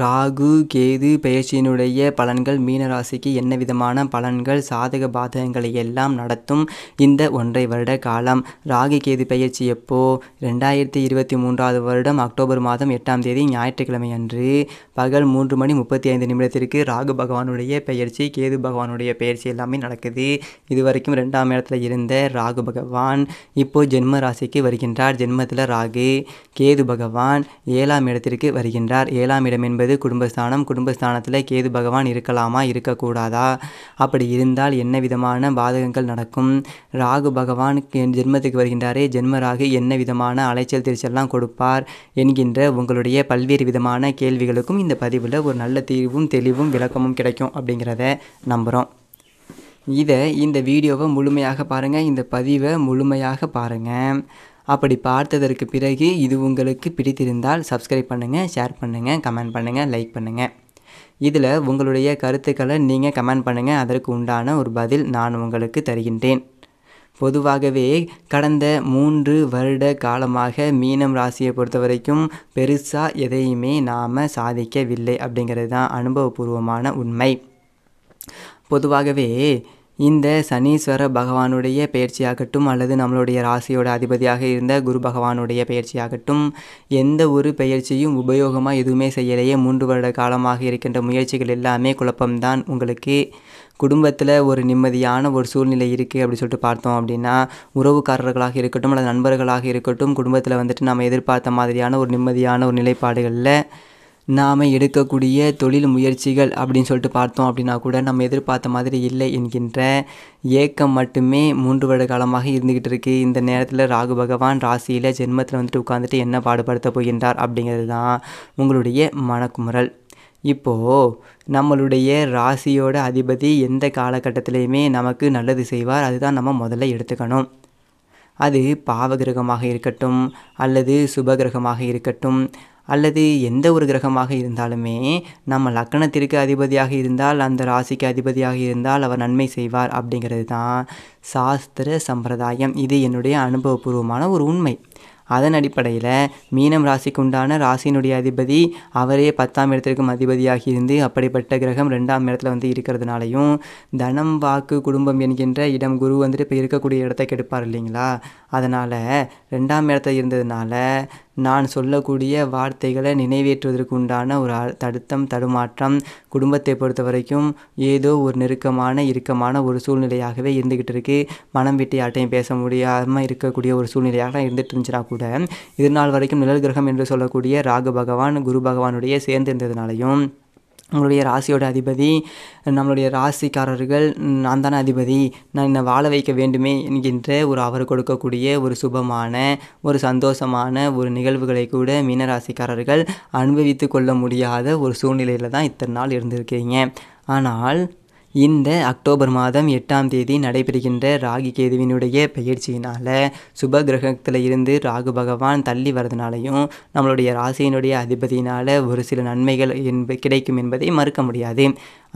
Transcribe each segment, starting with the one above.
ராகு கேது பெயர்ச்சியினுடைய பலன்கள் மீனராசிக்கு என்ன விதமான பலன்கள் சாதக பாதகங்களை எல்லாம் நடத்தும் இந்த ஒன்றை வருட காலம் ராகு கேது பெயர்ச்சி எப்போ ரெண்டாயிரத்தி இருபத்தி மூன்றாவது வருடம் அக்டோபர் மாதம் எட்டாம் தேதி ஞாயிற்றுக்கிழமை அன்று பகல் மூன்று மணி முப்பத்தி ஐந்து நிமிடத்திற்கு ராகு பகவானுடைய பெயர்ச்சி கேது பகவானுடைய பெயர்ச்சி எல்லாமே நடக்குது இதுவரைக்கும் ரெண்டாம் இடத்துல இருந்த ராகு பகவான் இப்போ ஜென்ம ராசிக்கு வருகின்றார் ஜென்மத்தில் ராகு கேது பகவான் ஏழாம் இடத்திற்கு வருகின்றார் ஏழாம் இடம் என்பது என்பது குடும்பஸ்தானம் குடும்பஸ்தானத்தில் கேது பகவான் இருக்கலாமா இருக்கக்கூடாதா அப்படி இருந்தால் என்ன விதமான பாதகங்கள் நடக்கும் ராகு பகவான் ஜென்மத்துக்கு வருகின்றாரே ஜென்ம ராகு என்ன விதமான அலைச்சல் திருச்செல்லாம் கொடுப்பார் என்கின்ற உங்களுடைய பல்வேறு விதமான கேள்விகளுக்கும் இந்த பதிவில் ஒரு நல்ல தீர்வும் தெளிவும் விளக்கமும் கிடைக்கும் அப்படிங்கிறத நம்புகிறோம் இதை இந்த வீடியோவை முழுமையாக பாருங்கள் இந்த பதிவை முழுமையாக பாருங்கள் அப்படி பார்த்ததற்கு பிறகு இது உங்களுக்கு பிடித்திருந்தால் சப்ஸ்கிரைப் பண்ணுங்கள் ஷேர் பண்ணுங்கள் கமெண்ட் பண்ணுங்கள் லைக் பண்ணுங்கள் இதில் உங்களுடைய கருத்துக்களை நீங்கள் கமெண்ட் பண்ணுங்கள் அதற்கு உண்டான ஒரு பதில் நான் உங்களுக்கு தருகின்றேன் பொதுவாகவே கடந்த மூன்று வருட காலமாக மீனம் ராசியை பொறுத்த வரைக்கும் பெருசாக எதையுமே நாம் சாதிக்கவில்லை அப்படிங்கிறது தான் அனுபவபூர்வமான உண்மை பொதுவாகவே இந்த சனீஸ்வர பகவானுடைய பயிற்சியாகட்டும் அல்லது நம்மளுடைய ராசியோட அதிபதியாக இருந்த குரு பகவானுடைய பயிற்சியாகட்டும் எந்த ஒரு பயிற்சியும் உபயோகமாக எதுவுமே செய்யலையே மூன்று வருட காலமாக இருக்கின்ற முயற்சிகள் எல்லாமே குழப்பம்தான் உங்களுக்கு குடும்பத்தில் ஒரு நிம்மதியான ஒரு சூழ்நிலை இருக்குது அப்படி சொல்லிட்டு பார்த்தோம் அப்படின்னா உறவுக்காரர்களாக இருக்கட்டும் அல்லது நண்பர்களாக இருக்கட்டும் குடும்பத்தில் வந்துட்டு நம்ம எதிர்பார்த்த மாதிரியான ஒரு நிம்மதியான ஒரு நிலைப்பாடுகளில் நாம் எடுக்கக்கூடிய தொழில் முயற்சிகள் அப்படின்னு சொல்லிட்டு பார்த்தோம் அப்படின்னா கூட நம்ம எதிர்பார்த்த மாதிரி இல்லை என்கின்ற ஏக்கம் மட்டுமே மூன்று வருட காலமாக இருந்துக்கிட்டு இருக்குது இந்த நேரத்தில் ராகு பகவான் ராசியில் ஜென்மத்தில் வந்துட்டு உட்காந்துட்டு என்ன பாடுபடுத்த போகின்றார் அப்படிங்கிறது தான் உங்களுடைய மனக்குமுறல் இப்போது நம்மளுடைய ராசியோட அதிபதி எந்த காலகட்டத்திலையுமே நமக்கு நல்லது செய்வார் அதுதான் நம்ம முதல்ல எடுத்துக்கணும் அது பாவகிரகமாக இருக்கட்டும் அல்லது சுபகிரகமாக இருக்கட்டும் அல்லது எந்த ஒரு கிரகமாக இருந்தாலுமே நம்ம லக்கணத்திற்கு அதிபதியாக இருந்தால் அந்த ராசிக்கு அதிபதியாக இருந்தால் அவர் நன்மை செய்வார் அப்படிங்கிறது தான் சாஸ்திர சம்பிரதாயம் இது என்னுடைய அனுபவபூர்வமான ஒரு உண்மை அதன் அடிப்படையில் மீனம் ராசிக்கு உண்டான ராசியினுடைய அதிபதி அவரே பத்தாம் இடத்திற்கும் அதிபதியாகி இருந்து அப்படிப்பட்ட கிரகம் ரெண்டாம் இடத்துல வந்து இருக்கிறதுனாலையும் தனம் வாக்கு குடும்பம் என்கின்ற இடம் குரு வந்துட்டு இப்போ இருக்கக்கூடிய இடத்த கெடுப்பார் இல்லைங்களா அதனால் ரெண்டாம் இடத்துல இருந்ததுனால நான் சொல்லக்கூடிய வார்த்தைகளை நினைவேற்றுவதற்கு உண்டான ஒரு தடுத்தம் தடுமாற்றம் குடும்பத்தை பொறுத்த வரைக்கும் ஏதோ ஒரு நெருக்கமான இறுக்கமான ஒரு சூழ்நிலையாகவே இருந்துக்கிட்டு இருக்குது மனம் விட்டு யார்ட்டையும் பேச முடியாமல் இருக்கக்கூடிய ஒரு சூழ்நிலையாக தான் இருந்துட்டு இருந்துச்சுன்னா கூட இதனால் வரைக்கும் நிழல் கிரகம் என்று சொல்லக்கூடிய ராகு பகவான் குரு பகவானுடைய சேர்ந்திருந்ததுனாலையும் நம்மளுடைய ராசியோட அதிபதி நம்மளுடைய ராசிக்காரர்கள் நான் தானே அதிபதி நான் என்னை வாழ வைக்க வேண்டுமே என்கின்ற ஒரு அவர் கொடுக்கக்கூடிய ஒரு சுபமான ஒரு சந்தோஷமான ஒரு நிகழ்வுகளை கூட மீனராசிக்காரர்கள் அனுபவித்து கொள்ள முடியாத ஒரு சூழ்நிலையில் தான் இத்தனை நாள் இருந்திருக்கீங்க ஆனால் இந்த அக்டோபர் மாதம் எட்டாம் தேதி நடைபெறுகின்ற ராகி கேதுவினுடைய பயிற்சியினால் சுப கிரகத்தில் இருந்து ராகு பகவான் தள்ளி வரதுனாலையும் நம்மளுடைய ராசியினுடைய அதிபதியினால் ஒரு சில நன்மைகள் என்ப கிடைக்கும் என்பதை மறுக்க முடியாது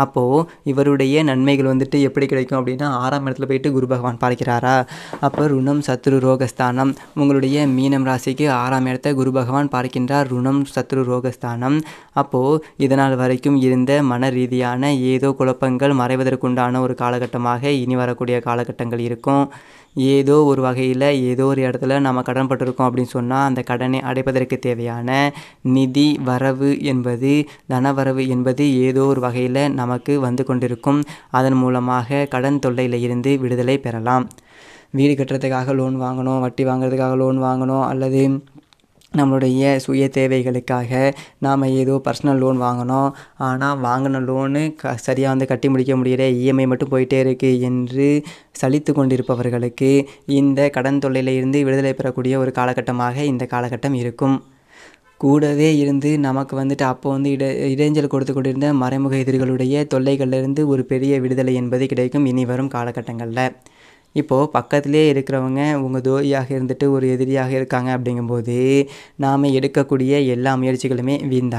அப்போது இவருடைய நன்மைகள் வந்துட்டு எப்படி கிடைக்கும் அப்படின்னா ஆறாம் இடத்துல போயிட்டு குரு பகவான் பார்க்கிறாரா அப்போ ருணம் சத்ரு ரோகஸ்தானம் உங்களுடைய மீனம் ராசிக்கு ஆறாம் இடத்த குரு பகவான் பார்க்கின்றார் ருணம் சத்ரு ரோகஸ்தானம் அப்போது இதனால் வரைக்கும் இருந்த மன ரீதியான ஏதோ குழப்பங்கள் மறைவதற்குண்டான ஒரு காலகட்டமாக இனி வரக்கூடிய காலகட்டங்கள் இருக்கும் ஏதோ ஒரு வகையில் ஏதோ ஒரு இடத்துல நம்ம கடன்பட்டிருக்கோம் அப்படின்னு சொன்னால் அந்த கடனை அடைப்பதற்கு தேவையான நிதி வரவு என்பது தனவரவு என்பது ஏதோ ஒரு வகையில் நமக்கு வந்து கொண்டிருக்கும் அதன் மூலமாக கடன் தொல்லையில் இருந்து விடுதலை பெறலாம் வீடு கட்டுறதுக்காக லோன் வாங்கணும் வட்டி வாங்குறதுக்காக லோன் வாங்கணும் அல்லது நம்மளுடைய சுய தேவைகளுக்காக நாம் ஏதோ பர்சனல் லோன் வாங்கினோம் ஆனால் வாங்கின லோனு க சரியாக வந்து கட்டி முடிக்க முடியல இஎம்ஐ e மட்டும் போயிட்டே இருக்குது என்று சலித்து கொண்டிருப்பவர்களுக்கு இந்த கடன் தொல்லையிலிருந்து விடுதலை பெறக்கூடிய ஒரு காலகட்டமாக இந்த காலகட்டம் இருக்கும் கூடவே இருந்து நமக்கு வந்துட்டு அப்போ வந்து இட இடைஞ்சல் கொடுத்து கொண்டிருந்த மறைமுக எதிரிகளுடைய தொல்லைகளிலிருந்து ஒரு பெரிய விடுதலை என்பது கிடைக்கும் இனி வரும் காலகட்டங்களில் இப்போது பக்கத்திலே இருக்கிறவங்க உங்கள் தோழியாக இருந்துட்டு ஒரு எதிரியாக இருக்காங்க அப்படிங்கும்போது நாம் எடுக்கக்கூடிய எல்லா முயற்சிகளுமே வீண்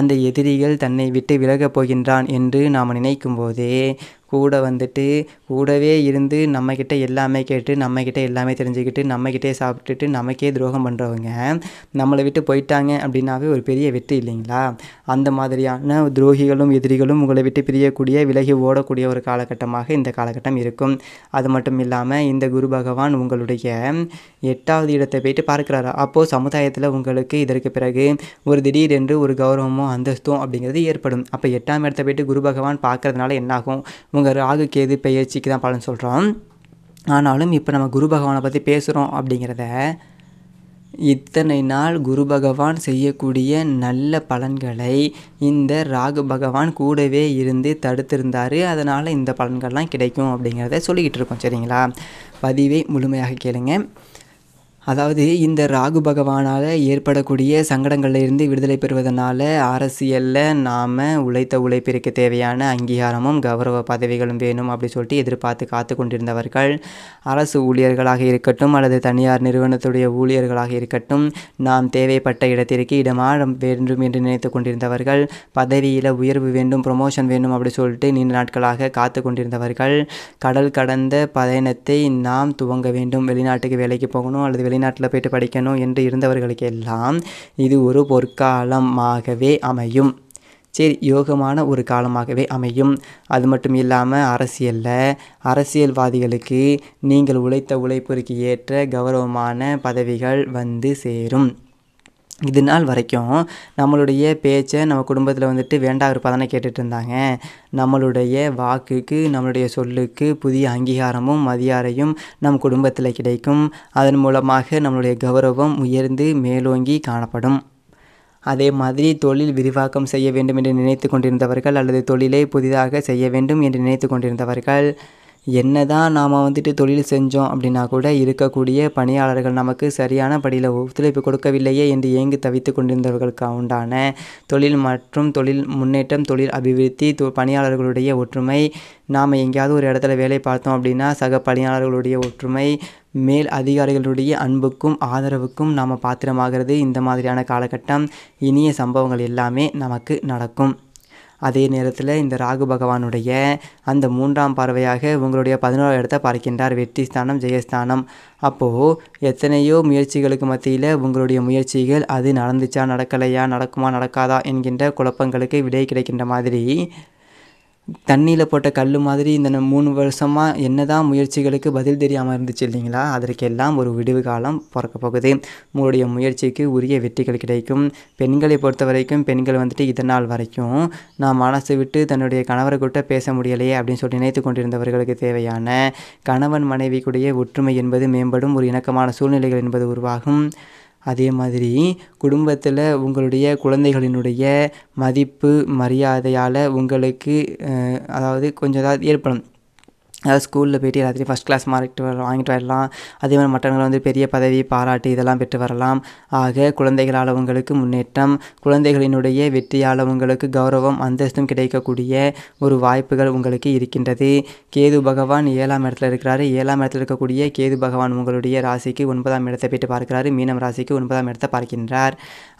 அந்த எதிரிகள் தன்னை விட்டு விலகப் போகின்றான் என்று நாம் நினைக்கும் போதே கூட வந்துட்டு கூடவே இருந்து நம்மக்கிட்ட எல்லாமே கேட்டு நம்மக்கிட்ட எல்லாமே தெரிஞ்சுக்கிட்டு நம்மக்கிட்டே சாப்பிட்டுட்டு நமக்கே துரோகம் பண்ணுறவங்க நம்மளை விட்டு போயிட்டாங்க அப்படின்னாவே ஒரு பெரிய வெற்றி இல்லைங்களா அந்த மாதிரியான துரோகிகளும் எதிரிகளும் உங்களை விட்டு பிரியக்கூடிய விலகி ஓடக்கூடிய ஒரு காலகட்டமாக இந்த காலகட்டம் இருக்கும் அது மட்டும் இல்லாமல் இந்த குரு பகவான் உங்களுடைய எட்டாவது இடத்தை போயிட்டு பார்க்குறாரு அப்போது சமுதாயத்தில் உங்களுக்கு இதற்கு பிறகு ஒரு திடீரென்று ஒரு கௌரவமோ அந்தஸ்தோ அப்படிங்கிறது ஏற்படும் அப்போ எட்டாம் இடத்தை போயிட்டு குரு பகவான் பார்க்குறதுனால என்னாகும் அவங்க ராகு கேது பெயர்ச்சிக்கு தான் பலன் சொல்கிறோம் ஆனாலும் இப்போ நம்ம குரு பகவானை பற்றி பேசுகிறோம் அப்படிங்கிறத இத்தனை நாள் குரு பகவான் செய்யக்கூடிய நல்ல பலன்களை இந்த ராகு பகவான் கூடவே இருந்து தடுத்திருந்தார் அதனால் இந்த பலன்கள்லாம் கிடைக்கும் அப்படிங்கிறத சொல்லிக்கிட்டு இருக்கோம் சரிங்களா பதிவை முழுமையாக கேளுங்கள் அதாவது இந்த ராகு பகவானால் ஏற்படக்கூடிய சங்கடங்களில் இருந்து விடுதலை பெறுவதனால அரசியலில் நாம் உழைத்த உழைப்பிற்கு தேவையான அங்கீகாரமும் கௌரவ பதவிகளும் வேணும் அப்படி சொல்லிட்டு எதிர்பார்த்து காத்து கொண்டிருந்தவர்கள் அரசு ஊழியர்களாக இருக்கட்டும் அல்லது தனியார் நிறுவனத்துடைய ஊழியர்களாக இருக்கட்டும் நாம் தேவைப்பட்ட இடத்திற்கு இடமாக வேண்டும் என்று நினைத்து கொண்டிருந்தவர்கள் பதவியில் உயர்வு வேண்டும் ப்ரொமோஷன் வேண்டும் அப்படி சொல்லிட்டு நீண்ட நாட்களாக காத்து கொண்டிருந்தவர்கள் கடல் கடந்த பயணத்தை நாம் துவங்க வேண்டும் வெளிநாட்டுக்கு வேலைக்கு போகணும் அல்லது வெளிநாட்டில் போயிட்டு படிக்கணும் என்று இருந்தவர்களுக்கெல்லாம் இது ஒரு பொற்காலமாகவே அமையும் சரி யோகமான ஒரு காலமாகவே அமையும் அது மட்டும் இல்லாமல் அரசியலில் அரசியல்வாதிகளுக்கு நீங்கள் உழைத்த உழைப்பிற்கு ஏற்ற கௌரவமான பதவிகள் வந்து சேரும் இது நாள் வரைக்கும் நம்மளுடைய பேச்சை நம்ம குடும்பத்தில் வந்துட்டு வேண்டா ஒரு தானே கேட்டுட்டு இருந்தாங்க நம்மளுடைய வாக்குக்கு நம்மளுடைய சொல்லுக்கு புதிய அங்கீகாரமும் மதியாரையும் நம் குடும்பத்தில் கிடைக்கும் அதன் மூலமாக நம்மளுடைய கௌரவம் உயர்ந்து மேலோங்கி காணப்படும் அதே மாதிரி தொழில் விரிவாக்கம் செய்ய வேண்டும் என்று நினைத்து கொண்டிருந்தவர்கள் அல்லது தொழிலை புதிதாக செய்ய வேண்டும் என்று நினைத்து கொண்டிருந்தவர்கள் என்ன தான் நாம் வந்துட்டு தொழில் செஞ்சோம் அப்படின்னா கூட இருக்கக்கூடிய பணியாளர்கள் நமக்கு சரியான படியில் ஒத்துழைப்பு கொடுக்கவில்லையே என்று ஏங்கி தவித்து கொண்டிருந்தவர்களுக்கு உண்டான தொழில் மற்றும் தொழில் முன்னேற்றம் தொழில் அபிவிருத்தி பணியாளர்களுடைய ஒற்றுமை நாம் எங்கேயாவது ஒரு இடத்துல வேலை பார்த்தோம் அப்படின்னா சக பணியாளர்களுடைய ஒற்றுமை மேல் அதிகாரிகளுடைய அன்புக்கும் ஆதரவுக்கும் நாம் பாத்திரமாகிறது இந்த மாதிரியான காலகட்டம் இனிய சம்பவங்கள் எல்லாமே நமக்கு நடக்கும் அதே நேரத்தில் இந்த ராகு பகவானுடைய அந்த மூன்றாம் பார்வையாக உங்களுடைய பதினோரு இடத்தை பார்க்கின்றார் வெற்றி ஸ்தானம் ஜெயஸ்தானம் அப்போது எத்தனையோ முயற்சிகளுக்கு மத்தியில் உங்களுடைய முயற்சிகள் அது நடந்துச்சா நடக்கலையா நடக்குமா நடக்காதா என்கின்ற குழப்பங்களுக்கு விடை கிடைக்கின்ற மாதிரி தண்ணியில் போட்ட கல் மாதிரி இந்த மூணு வருஷமாக என்னதான் முயற்சிகளுக்கு பதில் தெரியாமல் இருந்துச்சு இல்லைங்களா அதற்கெல்லாம் ஒரு விடுவு காலம் பிறக்க போகுது உங்களுடைய முயற்சிக்கு உரிய வெற்றிகள் கிடைக்கும் பெண்களை பொறுத்த வரைக்கும் பெண்கள் வந்துட்டு இதனால் வரைக்கும் நான் மனசு விட்டு தன்னுடைய கணவரை கூட்ட பேச முடியலையே அப்படின்னு சொல்லி நினைத்து கொண்டிருந்தவர்களுக்கு தேவையான கணவன் மனைவிக்குடைய ஒற்றுமை என்பது மேம்படும் ஒரு இணக்கமான சூழ்நிலைகள் என்பது உருவாகும் அதே மாதிரி குடும்பத்தில் உங்களுடைய குழந்தைகளினுடைய மதிப்பு மரியாதையால் உங்களுக்கு அதாவது கொஞ்சம் ஏதாவது ஏற்படும் அதாவது ஸ்கூலில் போய்ட்டு எல்லாத்தையும் ஃபஸ்ட் கிளாஸ் மார்க்கிட்டு வர வாங்கிட்டு வரலாம் அதே மாதிரி மற்றவங்களை வந்து பெரிய பதவி பாராட்டு இதெல்லாம் பெற்று வரலாம் ஆக குழந்தைகளால் அவங்களுக்கு முன்னேற்றம் குழந்தைகளினுடைய வெற்றியால் அவங்களுக்கு கௌரவம் அந்தஸ்தும் கிடைக்கக்கூடிய ஒரு வாய்ப்புகள் உங்களுக்கு இருக்கின்றது கேது பகவான் ஏழாம் இடத்துல இருக்கிறாரு ஏழாம் இடத்துல இருக்கக்கூடிய கேது பகவான் உங்களுடைய ராசிக்கு ஒன்பதாம் இடத்தை போய்ட்டு பார்க்கிறாரு மீனம் ராசிக்கு ஒன்பதாம் இடத்தை பார்க்கின்றார்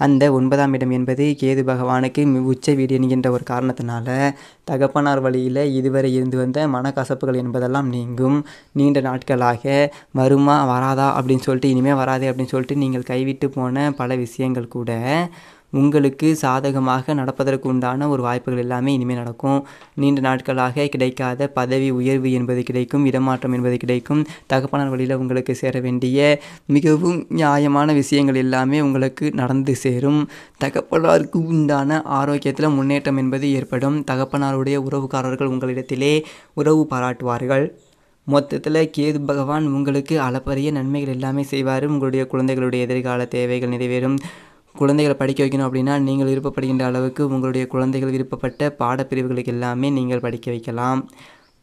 அந்த ஒன்பதாம் இடம் என்பது கேது பகவானுக்கு உச்ச வீடு என்கின்ற ஒரு காரணத்தினால தகப்பனார் வழியில் இதுவரை இருந்து வந்த மனக்கசப்புகள் என்பது என்பதெல்லாம் நீங்கும் நீண்ட நாட்களாக வருமா வராதா அப்படின்னு சொல்லிட்டு இனிமேல் வராது அப்படின்னு சொல்லிட்டு நீங்கள் கைவிட்டு போன பல விஷயங்கள் கூட உங்களுக்கு சாதகமாக நடப்பதற்கு உண்டான ஒரு வாய்ப்புகள் எல்லாமே இனிமேல் நடக்கும் நீண்ட நாட்களாக கிடைக்காத பதவி உயர்வு என்பது கிடைக்கும் இடமாற்றம் என்பது கிடைக்கும் தகப்பனார் வழியில் உங்களுக்கு சேர வேண்டிய மிகவும் நியாயமான விஷயங்கள் எல்லாமே உங்களுக்கு நடந்து சேரும் தகப்பனாருக்கு உண்டான ஆரோக்கியத்தில் முன்னேற்றம் என்பது ஏற்படும் தகப்பனாருடைய உறவுக்காரர்கள் உங்களிடத்திலே உறவு பாராட்டுவார்கள் மொத்தத்தில் கேது பகவான் உங்களுக்கு அளப்பரிய நன்மைகள் எல்லாமே செய்வார் உங்களுடைய குழந்தைகளுடைய எதிர்கால தேவைகள் நிறைவேறும் குழந்தைகளை படிக்க வைக்கணும் அப்படின்னா நீங்கள் விருப்பப்படுகின்ற அளவுக்கு உங்களுடைய குழந்தைகள் விருப்பப்பட்ட பாடப்பிரிவுகளுக்கு எல்லாமே நீங்கள் படிக்க வைக்கலாம்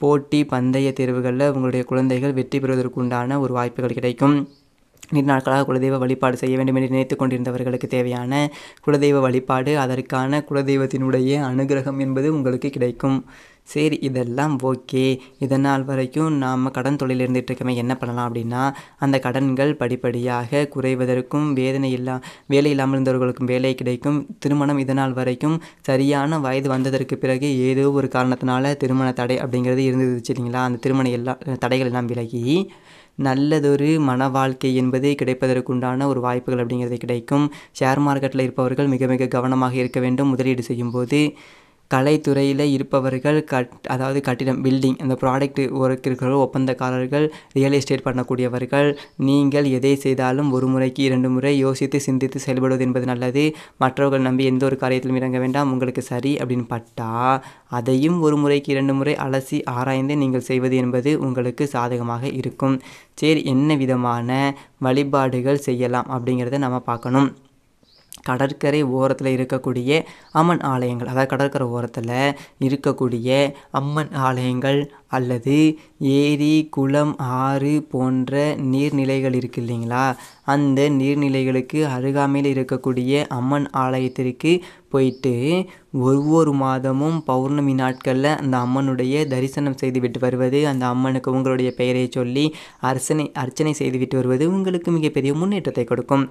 போட்டி பந்தய தேர்வுகளில் உங்களுடைய குழந்தைகள் வெற்றி பெறுவதற்கு உண்டான ஒரு வாய்ப்புகள் கிடைக்கும் நீண்ட நாட்களாக குலதெய்வ வழிபாடு செய்ய வேண்டும் என்று நினைத்து கொண்டிருந்தவர்களுக்கு தேவையான குலதெய்வ வழிபாடு அதற்கான குலதெய்வத்தினுடைய அனுகிரகம் என்பது உங்களுக்கு கிடைக்கும் சரி இதெல்லாம் ஓகே இதனால் வரைக்கும் நாம் கடன் தொழில் இருந்துகிட்டு இருக்கமே என்ன பண்ணலாம் அப்படின்னா அந்த கடன்கள் படிப்படியாக குறைவதற்கும் வேதனை இல்லா வேலை இல்லாமல் இருந்தவர்களுக்கும் வேலை கிடைக்கும் திருமணம் இதனால் வரைக்கும் சரியான வயது வந்ததற்கு பிறகு ஏதோ ஒரு காரணத்தினால திருமண தடை அப்படிங்கிறது இருந்துச்சு இல்லைங்களா அந்த திருமண எல்லா தடைகள் எல்லாம் விலகி நல்லதொரு மன வாழ்க்கை என்பது கிடைப்பதற்குண்டான ஒரு வாய்ப்புகள் அப்படிங்கிறது கிடைக்கும் ஷேர் மார்க்கெட்டில் இருப்பவர்கள் மிக மிக கவனமாக இருக்க வேண்டும் முதலீடு செய்யும்போது கலைத்துறையில் இருப்பவர்கள் கட் அதாவது கட்டிடம் பில்டிங் அந்த ப்ராடக்ட் ஒர்க் ஒப்பந்தக்காரர்கள் ரியல் எஸ்டேட் பண்ணக்கூடியவர்கள் நீங்கள் எதை செய்தாலும் ஒரு முறைக்கு இரண்டு முறை யோசித்து சிந்தித்து செயல்படுவது என்பது நல்லது மற்றவர்கள் நம்பி எந்த ஒரு காரியத்திலும் இறங்க வேண்டாம் உங்களுக்கு சரி அப்படின்னு பட்டா அதையும் ஒரு முறைக்கு இரண்டு முறை அலசி ஆராய்ந்து நீங்கள் செய்வது என்பது உங்களுக்கு சாதகமாக இருக்கும் சரி என்ன விதமான வழிபாடுகள் செய்யலாம் அப்படிங்கிறத நம்ம பார்க்கணும் கடற்கரை ஓரத்தில் இருக்கக்கூடிய அம்மன் ஆலயங்கள் அதாவது கடற்கரை ஓரத்தில் இருக்கக்கூடிய அம்மன் ஆலயங்கள் அல்லது ஏரி குளம் ஆறு போன்ற நீர்நிலைகள் இருக்கு இல்லைங்களா அந்த நீர்நிலைகளுக்கு அருகாமையில் இருக்கக்கூடிய அம்மன் ஆலயத்திற்கு போயிட்டு ஒவ்வொரு மாதமும் பௌர்ணமி நாட்களில் அந்த அம்மனுடைய தரிசனம் செய்துவிட்டு வருவது அந்த அம்மனுக்கு உங்களுடைய பெயரை சொல்லி அர்ச்சனை அர்ச்சனை செய்துவிட்டு வருவது உங்களுக்கு மிகப்பெரிய முன்னேற்றத்தை கொடுக்கும்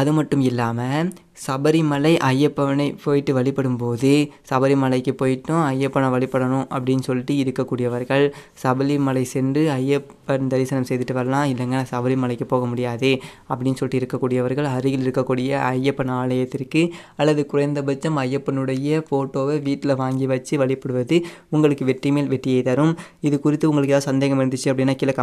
அது மட்டும் இல்லாமல் சபரிமலை ஐயப்பனை போயிட்டு வழிபடும் போது சபரிமலைக்கு போயிட்டும் ஐயப்பனை வழிபடணும் அப்படின்னு சொல்லிட்டு இருக்கக்கூடியவர்கள் சபரிமலை சென்று ஐயப்பன் தரிசனம் செய்துட்டு வரலாம் இல்லைங்க சபரிமலைக்கு போக முடியாது அப்படின்னு சொல்லிட்டு இருக்கக்கூடியவர்கள் அருகில் இருக்கக்கூடிய ஐயப்பன் ஆலயத்திற்கு அல்லது குறைந்தபட்சம் ஐயப்பனுடைய ஃபோட்டோவை வீட்டில் வாங்கி வச்சு வழிபடுவது உங்களுக்கு வெற்றி மேல் வெற்றியை தரும் இது குறித்து உங்களுக்கு ஏதாவது சந்தேகம் இருந்துச்சு அப்படின்னா கீழே